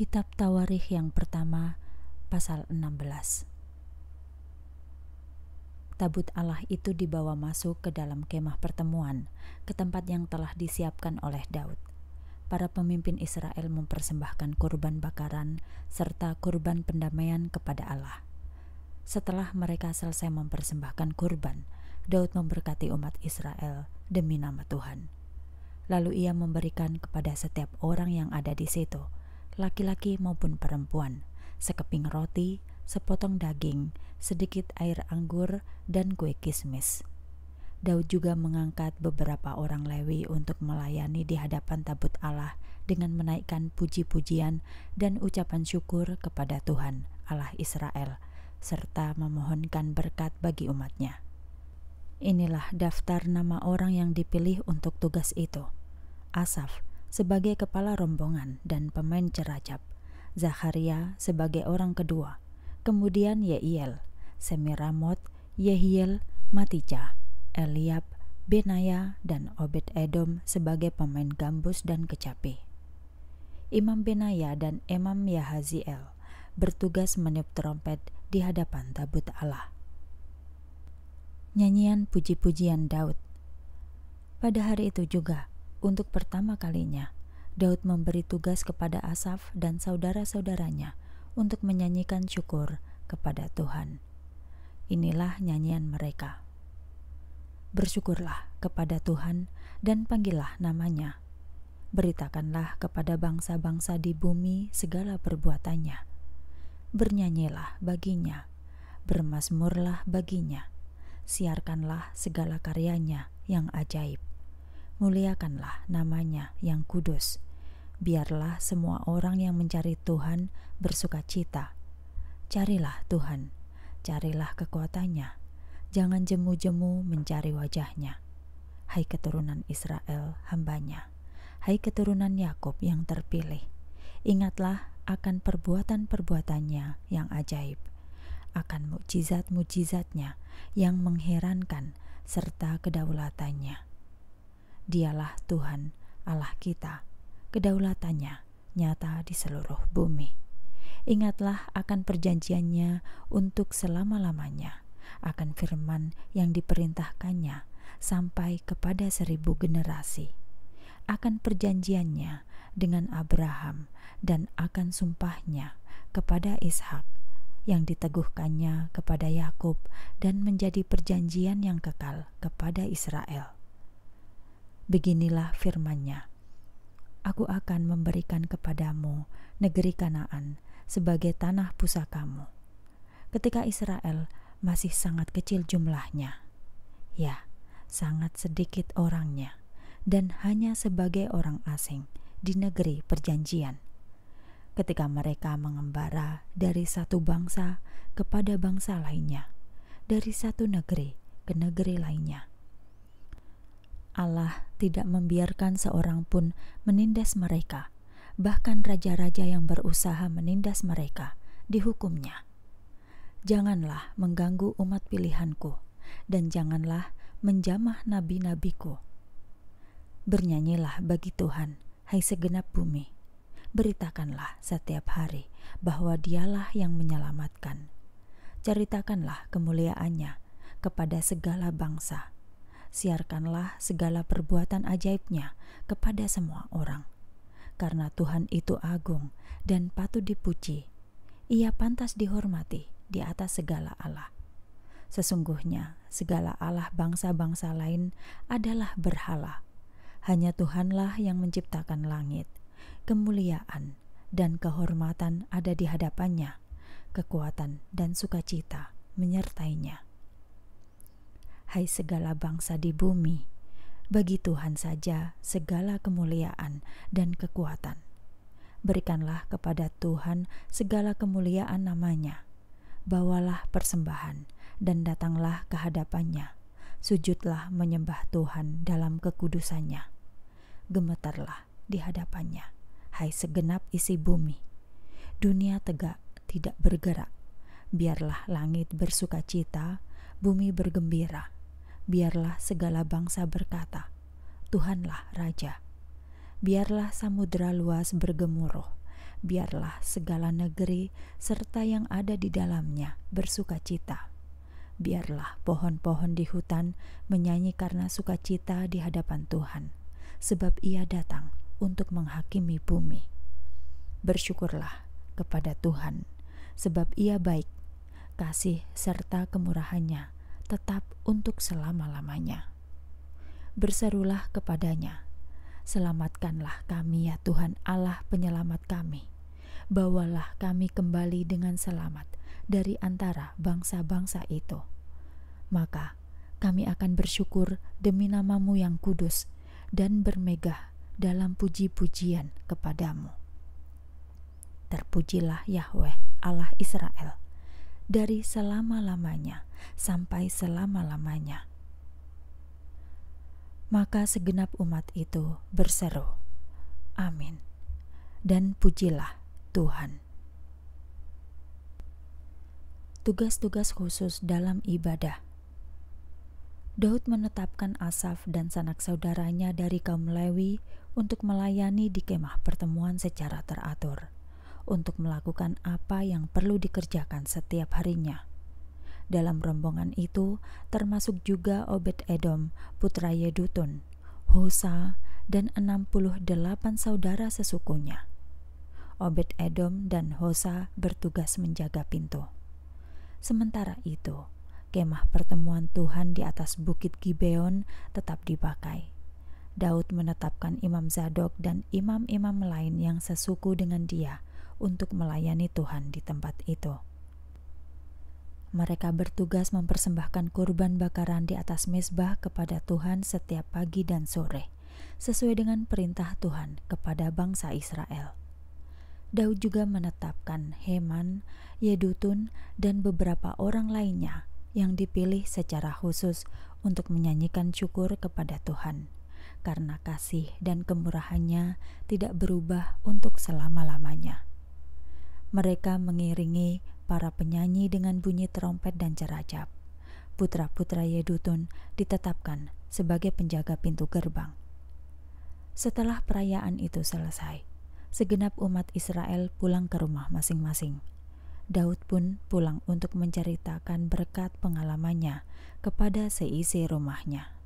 Kitab Tawarikh yang pertama, pasal 16. Tabut Allah itu dibawa masuk ke dalam kemah pertemuan, ke tempat yang telah disiapkan oleh Daud. Para pemimpin Israel mempersembahkan kurban bakaran serta kurban pendamaian kepada Allah. Setelah mereka selesai mempersembahkan kurban, Daud memberkati umat Israel demi nama Tuhan. Lalu ia memberikan kepada setiap orang yang ada di situ laki-laki maupun perempuan, sekeping roti, sepotong daging, sedikit air anggur, dan kue kismis. Daud juga mengangkat beberapa orang Lewi untuk melayani di hadapan tabut Allah dengan menaikkan puji-pujian dan ucapan syukur kepada Tuhan Allah Israel, serta memohonkan berkat bagi umatnya. Inilah daftar nama orang yang dipilih untuk tugas itu. Asaf, sebagai kepala rombongan dan pemain ceracap, Zakaria sebagai orang kedua, kemudian Yehiel, Semiramot, Yehiel, Matija, Eliab, Benaya, dan Obed Edom sebagai pemain gambus dan kecapi. Imam Benaya dan Imam Yahaziel bertugas meniup trompet di hadapan tabut Allah. Nyanyian puji-pujian Daud pada hari itu juga untuk pertama kalinya, Daud memberi tugas kepada Asaf dan saudara-saudaranya untuk menyanyikan syukur kepada Tuhan. Inilah nyanyian mereka. Bersyukurlah kepada Tuhan dan panggillah namanya. Beritakanlah kepada bangsa-bangsa di bumi segala perbuatannya. Bernyanyilah baginya, bermasmurlah baginya, siarkanlah segala karyanya yang ajaib muliakanlah namanya yang kudus. Biarlah semua orang yang mencari Tuhan bersuka cita. Carilah Tuhan, carilah kekuatannya. Jangan jemu-jemu mencari wajahnya. Hai keturunan Israel, hambanya. Hai keturunan Yakub yang terpilih. Ingatlah akan perbuatan-perbuatannya yang ajaib, akan mukjizat-mukjizatnya yang mengherankan serta kedaulatannya Dialah Tuhan Allah kita. Kedaulatannya nyata di seluruh bumi. Ingatlah akan perjanjiannya untuk selama-lamanya, akan firman yang diperintahkannya sampai kepada seribu generasi, akan perjanjiannya dengan Abraham dan akan sumpahnya kepada Ishak yang diteguhkannya kepada Yakub dan menjadi perjanjian yang kekal kepada Israel Beginilah firman-Nya: Aku akan memberikan kepadamu negeri Kanaan sebagai tanah pusakamu. Ketika Israel masih sangat kecil jumlahnya. Ya, sangat sedikit orangnya dan hanya sebagai orang asing di negeri perjanjian. Ketika mereka mengembara dari satu bangsa kepada bangsa lainnya, dari satu negeri ke negeri lainnya, Allah tidak membiarkan seorang pun menindas mereka, bahkan raja-raja yang berusaha menindas mereka dihukumnya. Janganlah mengganggu umat pilihanku, dan janganlah menjamah nabi-nabiku. Bernyanyilah bagi Tuhan, hai segenap bumi. Beritakanlah setiap hari bahwa Dialah yang menyelamatkan. Ceritakanlah kemuliaannya kepada segala bangsa siarkanlah segala perbuatan ajaibnya kepada semua orang. Karena Tuhan itu agung dan patut dipuji, ia pantas dihormati di atas segala Allah. Sesungguhnya, segala Allah bangsa-bangsa lain adalah berhala. Hanya Tuhanlah yang menciptakan langit, kemuliaan, dan kehormatan ada di hadapannya, kekuatan dan sukacita menyertainya hai segala bangsa di bumi, bagi Tuhan saja segala kemuliaan dan kekuatan. Berikanlah kepada Tuhan segala kemuliaan namanya. Bawalah persembahan dan datanglah ke hadapannya. Sujudlah menyembah Tuhan dalam kekudusannya. Gemetarlah di hadapannya, hai segenap isi bumi. Dunia tegak, tidak bergerak. Biarlah langit bersuka cita, bumi bergembira biarlah segala bangsa berkata, Tuhanlah Raja. Biarlah samudera luas bergemuruh, biarlah segala negeri serta yang ada di dalamnya bersuka cita. Biarlah pohon-pohon di hutan menyanyi karena sukacita di hadapan Tuhan, sebab Ia datang untuk menghakimi bumi. Bersyukurlah kepada Tuhan, sebab Ia baik, kasih serta kemurahannya tetap untuk selama-lamanya. Berserulah kepadanya, selamatkanlah kami ya Tuhan Allah penyelamat kami. Bawalah kami kembali dengan selamat dari antara bangsa-bangsa itu. Maka kami akan bersyukur demi namamu yang kudus dan bermegah dalam puji-pujian kepadamu. Terpujilah Yahweh Allah Israel dari selama-lamanya sampai selama-lamanya. Maka segenap umat itu berseru, "Amin!" dan pujilah Tuhan. Tugas-tugas khusus dalam ibadah. Daud menetapkan Asaf dan sanak saudaranya dari kaum Lewi untuk melayani di kemah pertemuan secara teratur untuk melakukan apa yang perlu dikerjakan setiap harinya. Dalam rombongan itu termasuk juga Obed Edom, putra Yedutun, Hosa, dan 68 saudara sesukunya. Obed Edom dan Hosa bertugas menjaga pintu. Sementara itu, kemah pertemuan Tuhan di atas bukit Gibeon tetap dipakai. Daud menetapkan Imam Zadok dan imam-imam lain yang sesuku dengan dia untuk melayani Tuhan di tempat itu. Mereka bertugas mempersembahkan kurban bakaran di atas mesbah kepada Tuhan setiap pagi dan sore, sesuai dengan perintah Tuhan kepada bangsa Israel. Daud juga menetapkan Heman, Yedutun, dan beberapa orang lainnya yang dipilih secara khusus untuk menyanyikan syukur kepada Tuhan, karena kasih dan kemurahannya tidak berubah untuk selama-lamanya. Mereka mengiringi para penyanyi dengan bunyi trompet dan ceracap. Putra-putra Yedutun ditetapkan sebagai penjaga pintu gerbang. Setelah perayaan itu selesai, segenap umat Israel pulang ke rumah masing-masing. Daud pun pulang untuk menceritakan berkat pengalamannya kepada seisi rumahnya.